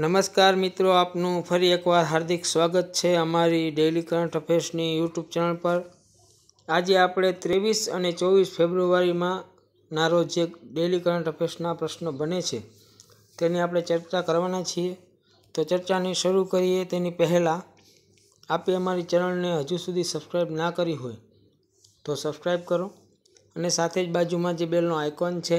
નમસ્કાર મિત્રો આપનું ફરી એકવાર હાર્દિક સ્વાગત છે અમારી ડેઇલી કરંટ અફેર્સની યુટ્યુબ ચેનલ પર આજે આપણે ત્રેવીસ અને ચોવીસ ફેબ્રુઆરીમાં ના રોજ જે ડેઇલી કરંટ અફેર્સના પ્રશ્નો બને છે તેની આપણે ચર્ચા કરવાના છીએ તો ચર્ચાની શરૂ કરીએ તેની પહેલાં આપે અમારી ચેનલને હજુ સુધી સબસ્ક્રાઈબ ના કરી હોય તો સબસ્ક્રાઈબ કરો અને સાથે જ બાજુમાં જે બેલનો આઇકોન છે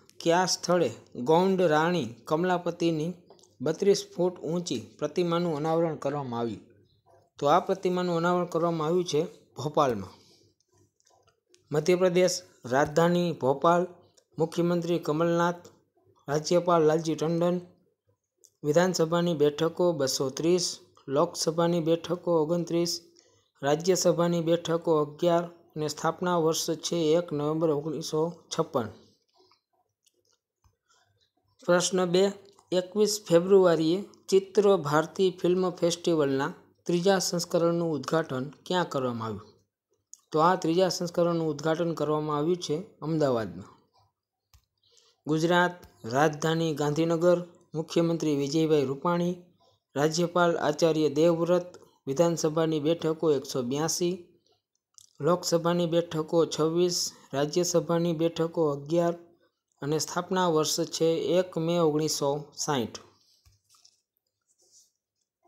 કયા સ્થળે ગૌંડ રાણી કમલાપતિની બત્રીસ ફૂટ ઊંચી પ્રતિમાનું અનાવરણ કરવામાં આવ્યું તો આ પ્રતિમાનું અનાવરણ કરવામાં આવ્યું છે ભોપાલમાં મધ્યપ્રદેશ રાજધાની ભોપાલ મુખ્યમંત્રી કમલનાથ રાજ્યપાલ લાલજી ટંડન વિધાનસભાની બેઠકો બસો ત્રીસ લોકસભાની બેઠકો ઓગણત્રીસ રાજ્યસભાની બેઠકો અગિયાર અને સ્થાપના વર્ષ છે એક નવેમ્બર ઓગણીસો છપ્પન પ્રશ્ન બે એકવીસ ફેબ્રુઆરીએ ચિત્ર ભારતી ફિલ્મ ફેસ્ટિવલના ત્રીજા સંસ્કરણનું ઉદઘાટન ક્યાં કરવામાં આવ્યું તો આ ત્રીજા સંસ્કરણનું ઉદ્ઘાટન કરવામાં આવ્યું છે અમદાવાદમાં ગુજરાત રાજધાની ગાંધીનગર મુખ્યમંત્રી વિજયભાઈ રૂપાણી રાજ્યપાલ આચાર્ય દેવવ્રત વિધાનસભાની બેઠકો એકસો બ્યાસી લોકસભાની બેઠકો છવ્વીસ રાજ્યસભાની બેઠકો અગિયાર અને સ્થાપના વર્ષ છે એક મે ઓગણીસો સાહીઠ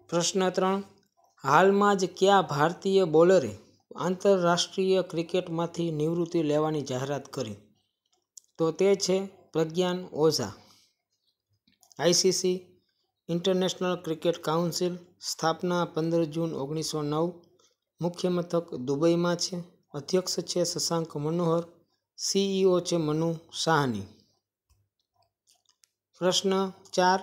પ્રશ્ન ત્રણ હાલમાં જ કયા ભારતીય બોલરે આંતરરાષ્ટ્રીય ક્રિકેટમાંથી નિવૃત્તિ લેવાની જાહેરાત કરી તો તે છે Pragyan Ojha ICC International Cricket Council સ્થાપના પંદર જૂન ઓગણીસો નવ મુખ્ય મથક દુબઈમાં છે અધ્યક્ષ છે શશાંક મનોહર સીઈઓ છે મનુ સાહની પ્રશ્ન ચાર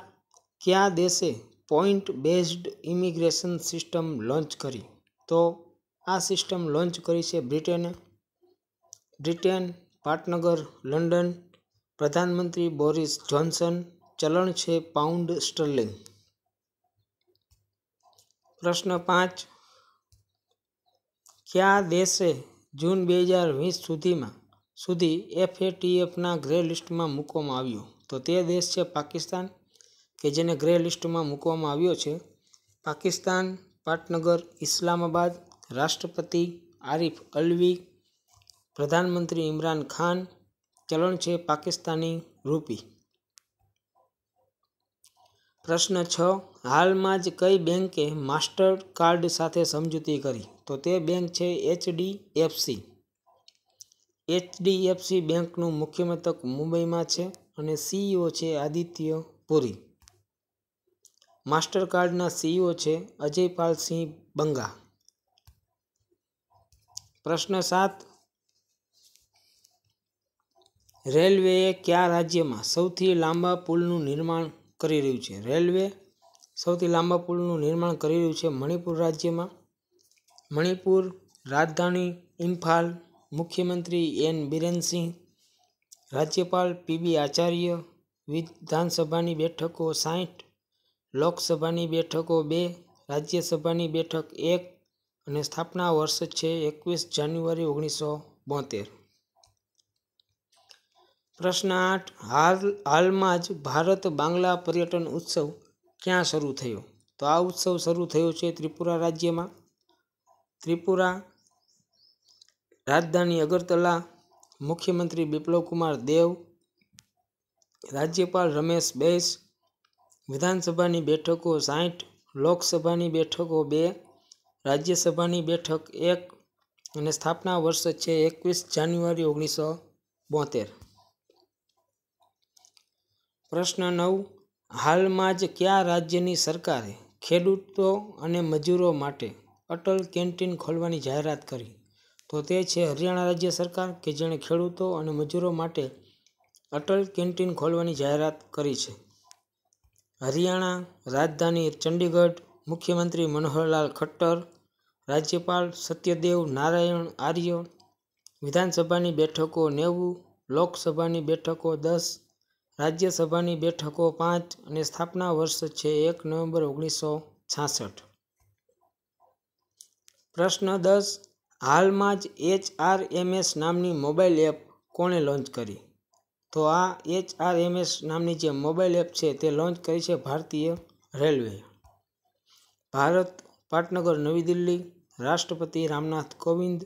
ક્યાં દેશે point based immigration system launch કરી તો આ સિસ્ટમ લોન્ચ કરી છે બ્રિટેને બ્રિટેન પાટનગર લંડન પ્રધાનમંત્રી બોરિસ જોન્સન ચલણ છે પાઉન્ડ સ્ટર્લિંગ પ્રશ્ન પાંચ કયા દેશે જૂન બે હજાર વીસ સુધીમાં સુધી એફએટીએફના ગ્રે લિસ્ટમાં મૂકવામાં આવ્યું તો તે દેશ છે પાકિસ્તાન કે જેને ગ્રે લિસ્ટમાં મૂકવામાં આવ્યો છે પાકિસ્તાન પાટનગર ઇસ્લામાબાદ રાષ્ટ્રપતિ આરિફ અલવી પ્રધાનમંત્રી ઇમરાન ખાન ચલણ છે પાકિસ્તાની રૂપી પ્રશ્ન છ હાલમાં જ કઈ બેંકે માસ્ટર કાર્ડ સાથે સમજૂતી કરી તો તે બેંક છે એચડીએફસી એચડીએફસી બેંકનું મુખ્ય મથક મુંબઈમાં છે અને સીઈઓ e છે આદિત્ય પુરી માસ્ટર કાર્ડના સીઈઓ છે અજયપાલસિંહ બંગા પ્રશ્ન સાત રેલવેએ કયા રાજ્યમાં સૌથી લાંબા પુલનું નિર્માણ કરી રહ્યું છે રેલવે સૌથી લાંબા પુલનું નિર્માણ કરી રહ્યું છે મણિપુર રાજ્યમાં મણિપુર રાજધાની ઇમ્ફાલ મુખ્યમંત્રી એન બિરેનસિંહ રાજ્યપાલ પીબી આચાર્ય વિધાનસભાની બેઠકો સાઠ લોકસભાની બેઠકો બે રાજ્યસભાની બેઠક એક અને સ્થાપના વર્ષ છે એકવીસ જાન્યુઆરી ઓગણીસો બોતેર પ્રશ્ન આઠ હાલ હાલમાં જ ભારત બાંગ્લા પર્યટન ઉત્સવ ક્યાં શરૂ થયો તો આ ઉત્સવ શરૂ થયો છે ત્રિપુરા રાજ્યમાં ત્રિપુરા રાજધાની અગરતલા મુખ્યમંત્રી બિપ્લવ કુમાર દેવ રાજ્યપાલ રમેશ બૈસ વિધાનસભાની બેઠકો સાહીઠ લોકસભાની બેઠકો બે રાજ્યસભાની બેઠક એક અને સ્થાપના વર્ષ છે એકવીસ જાન્યુઆરી ઓગણીસો બોતેર પ્રશ્ન નવ હાલમાં જ કયા રાજ્યની સરકારે ખેડૂતો અને મજૂરો માટે અટલ કેન્ટીન ખોલવાની જાહેરાત કરી તો તે છે હરિયાણા રાજ્ય સરકાર કે જેણે ખેડૂતો અને મજૂરો માટે અટલ કેન્ટીન ખોલવાની જાહેરાત કરી છે હરિયાણા રાજધાની ચંડીગઢ મુખ્યમંત્રી મનોહરલાલ ખટ્ટર રાજ્યપાલ સત્યદેવ નારાયણ આર્ય વિધાનસભાની બેઠકો નેવું લોકસભાની બેઠકો દસ રાજ્યસભાની બેઠકો પાંચ અને સ્થાપના વર્ષ છે એક નવેમ્બર ઓગણીસો છાસઠ પ્રશ્ન દસ હાલમાં જ એચઆરએમએસ નામની મોબાઈલ એપ કોણે લોન્ચ કરી તો આ એચ આર એચઆરએમએસ નામની જે મોબાઈલ એપ છે તે લોન્ચ કરી છે ભારતીય રેલવે ભારત પાટનગર નવી દિલ્હી રાષ્ટ્રપતિ રામનાથ કોવિંદ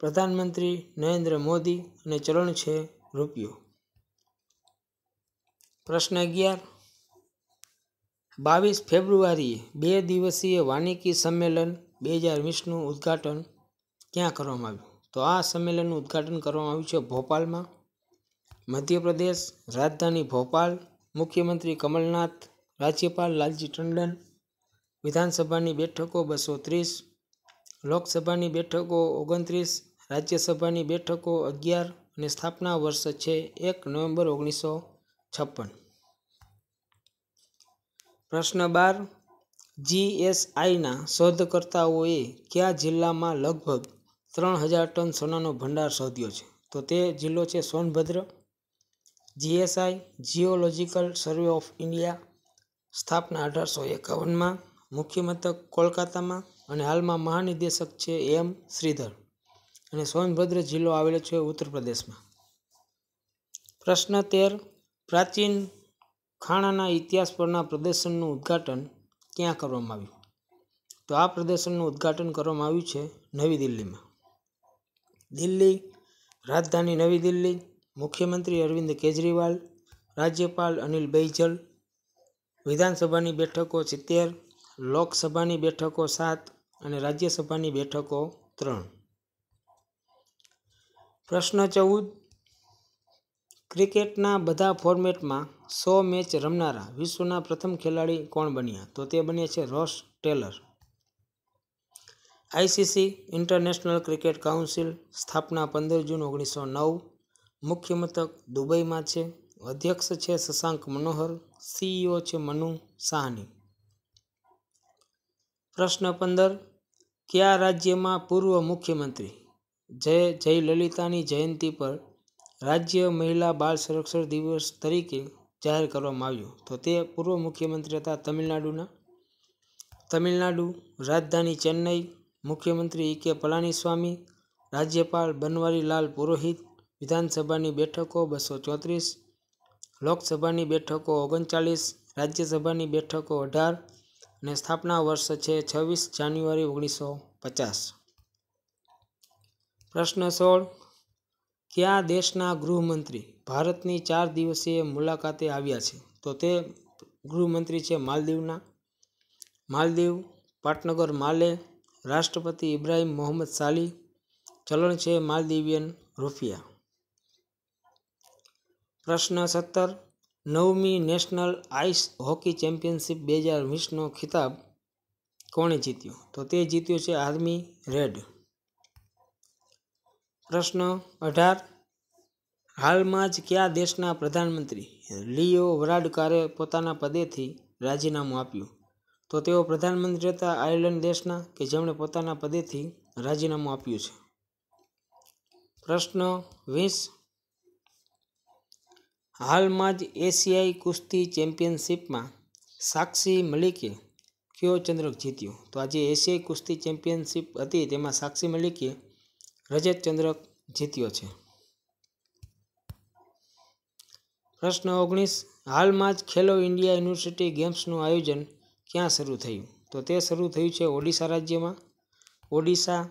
પ્રધાનમંત્રી નરેન્દ્ર મોદી અને ચલણ છે રૂપિયો પ્રશ્ન અગિયાર બાવીસ ફેબ્રુઆરીએ બે દિવસીય વાનિકી સંમેલન બે હજાર વીસનું ઉદ્ઘાટન ક્યાં કરવામાં આવ્યું તો આ સંમેલનનું ઉદ્ઘાટન કરવામાં આવ્યું છે ભોપાલમાં મધ્યપ્રદેશ રાજધાની ભોપાલ મુખ્યમંત્રી કમલનાથ રાજ્યપાલ લાલજી ટંડન વિધાનસભાની બેઠકો બસો ત્રીસ લોકસભાની બેઠકો ઓગણત્રીસ રાજ્યસભાની બેઠકો અગિયાર અને સ્થાપના વર્ષ છે એક નવેમ્બર ઓગણીસો છપ્પન પ્રશ્ન બાર જીએસઆઈના શોધકર્તાઓએ કયા જિલ્લામાં લગભગ ત્રણ હજાર ટન સોનાનો ભંડાર શોધ્યો છે તો તે જિલ્લો છે Sonbhadra GSI Geological Survey of India સ્થાપના અઢારસો એકાવનમાં મુખ્ય મથક કોલકાતામાં અને હાલમાં મહાનિદેશક છે એમ શ્રીધર અને સોનભદ્ર જિલ્લો આવેલો છે ઉત્તર પ્રદેશમાં પ્રશ્ન તેર પ્રાચીન ખાણાના ઇતિહાસ પરના પ્રદર્શનનું ઉદ્ઘાટન ક્યાં કરવામાં આવ્યું તો આ પ્રદર્શનનું ઉદ્ઘાટન કરવામાં આવ્યું છે નવી દિલ્હીમાં દિલ્હી રાજધાની નવી દિલ્હી મુખ્યમંત્રી અરવિંદ કેજરીવાલ રાજ્યપાલ અનિલ બૈજલ વિધાનસભાની બેઠકો સિત્તેર લોકસભાની બેઠકો સાત અને રાજ્યસભાની બેઠકો ત્રણ પ્રશ્ન ચૌદ ક્રિકેટના બધા ફોર્મેટમાં સો મેચ રમનારા વિશ્વના પ્રથમ ખેલાડી કોણ બન્યા તો તે બન્યા છે Ross Taylor ICC International Cricket Council સ્થાપના પંદર જૂન ઓગણીસો નવ મુખ્ય મથક દુબઈમાં છે અધ્યક્ષ છે શશાંક મનોહર સીઈઓ છે મનુ સાહની પ્રશ્ન પંદર કયા રાજ્યમાં પૂર્વ મુખ્યમંત્રી જય જયલલિતાની લલિતાની જયંતિ પર રાજ્ય મહિલા બાળ સંરક્ષણ દિવસ તરીકે જાહેર કરવામાં આવ્યું તો તે પૂર્વ મુખ્યમંત્રી હતા તમિલનાડુના તમિલનાડુ રાજધાની ચેન્નઈ મુખ્યમંત્રી ઈ કે પલાનીસ્વામી રાજ્યપાલ બનવારીલાલ પુરોહિત વિધાનસભાની બેઠકો બસો ચોત્રીસ લોકસભાની બેઠકો ઓગણચાલીસ રાજ્યસભાની બેઠકો અઢાર અને સ્થાપના વર્ષ છે છવ્વીસ જાન્યુઆરી ઓગણીસો પચાસ પ્રશ્ન સોળ કયા દેશના ગૃહમંત્રી ભારતની ચાર દિવસીય મુલાકાતે આવ્યા છે તો તે ગૃહમંત્રી છે માલદીવના માલદીવ પાટનગર માલે રાષ્ટ્રપતિ ઇબ્રાહિમ મોહમ્મદ સાલી ચલણ છે માલદીવિયન રૂપિયા પ્રશ્ન સત્તર નવમી નેશનલ આઈસ હોકી ચેમ્પિયનશિપ બે હજાર વીસનો ખિતાબ કોણે જીત્યો તો તે જીત્યો છે આર્મી રેડ પ્રશ્ન અઢાર હાલમાં જ કયા દેશના પ્રધાનમંત્રી લિયો વરાડકારે પોતાના પદેથી રાજીનામું આપ્યું તો તેઓ પ્રધાનમંત્રી હતા આયર્લેન્ડ દેશના કે જેમણે પોતાના પદેથી રાજીનામું આપ્યું છે પ્રશ્ન વીસ હાલમાં જ એશિયાઈ કુસ્તી ચેમ્પિયનશિપમાં સાક્ષી મલિકે કયો ચંદ્રક જીત્યો તો આજે એશિયાઈ કુસ્તી ચેમ્પિયનશિપ હતી તેમાં સાક્ષી મલિકે રજત ચંદ્રક જીત્યો છે પ્રશ્ન ઓગણીસ હાલમાં જ ખેલો ઇન્ડિયા યુનિવર્સિટી ગેમ્સનું આયોજન ક્યાં શરૂ થયું તો તે શરૂ થયું છે ઓડિશા રાજ્યમાં ઓડિશા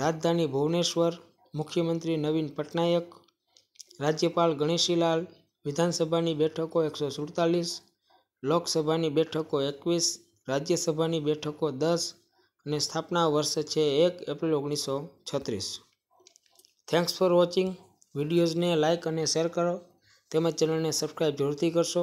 રાજધાની ભુવનેશ્વર મુખ્યમંત્રી નવીન પટનાયક રાજ્યપાલ ગણેશીલાલ વિધાનસભાની બેઠકો એકસો સુડતાલીસ લોકસભાની બેઠકો એકવીસ રાજ્યસભાની બેઠકો દસ અને સ્થાપના વર્ષ છે એક એપ્રિલ ઓગણીસો છત્રીસ થેન્ક્સ ફોર વોચિંગ વિડીયોઝને લાઇક અને શેર કરો તેમજ ચેનલને સબસ્ક્રાઈબ જરૂરથી કરશો